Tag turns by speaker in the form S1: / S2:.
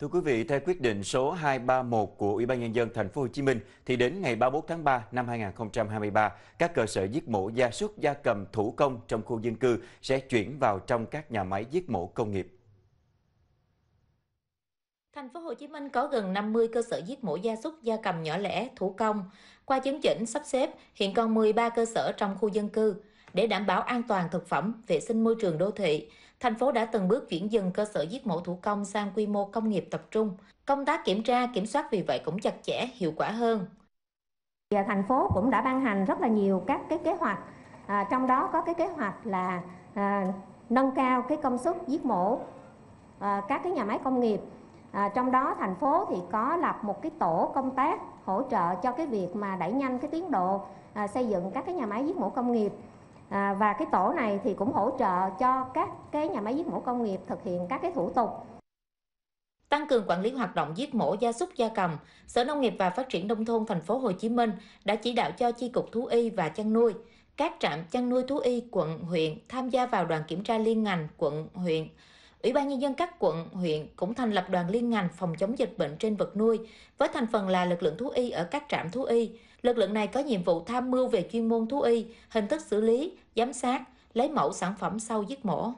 S1: Thưa quý vị, theo quyết định số 231 của Ủy ban nhân dân thành phố Hồ Chí Minh thì đến ngày 31 tháng 3 năm 2023, các cơ sở giết mổ gia súc gia cầm thủ công trong khu dân cư sẽ chuyển vào trong các nhà máy giết mổ công nghiệp.
S2: Thành phố Hồ Chí Minh có gần 50 cơ sở giết mổ gia súc gia cầm nhỏ lẻ thủ công. Qua chấn chỉnh sắp xếp, hiện còn 13 cơ sở trong khu dân cư. Để đảm bảo an toàn thực phẩm, vệ sinh môi trường đô thị, thành phố đã từng bước chuyển dần cơ sở giết mổ thủ công sang quy mô công nghiệp tập trung. Công tác kiểm tra, kiểm soát vì vậy cũng chặt chẽ, hiệu quả hơn.
S3: Và thành phố cũng đã ban hành rất là nhiều các cái kế hoạch, à, trong đó có cái kế hoạch là à, nâng cao cái công suất giết mổ à, các cái nhà máy công nghiệp. À, trong đó thành phố thì có lập một cái tổ công tác hỗ trợ cho cái việc mà đẩy nhanh cái tiến độ à, xây dựng các cái nhà máy giết mổ công nghiệp à, và cái tổ này thì cũng hỗ trợ cho các cái nhà máy giết mổ công nghiệp thực hiện các cái thủ tục
S2: tăng cường quản lý hoạt động giết mổ gia súc gia cầm, Sở Nông nghiệp và Phát triển nông thôn thành phố Hồ Chí Minh đã chỉ đạo cho chi cục thú y và chăn nuôi, các trạm chăn nuôi thú y quận huyện tham gia vào đoàn kiểm tra liên ngành quận huyện Ủy ban Nhân dân các quận, huyện cũng thành lập đoàn liên ngành phòng chống dịch bệnh trên vật nuôi, với thành phần là lực lượng thú y ở các trạm thú y. Lực lượng này có nhiệm vụ tham mưu về chuyên môn thú y, hình thức xử lý, giám sát, lấy mẫu sản phẩm sau giết mổ.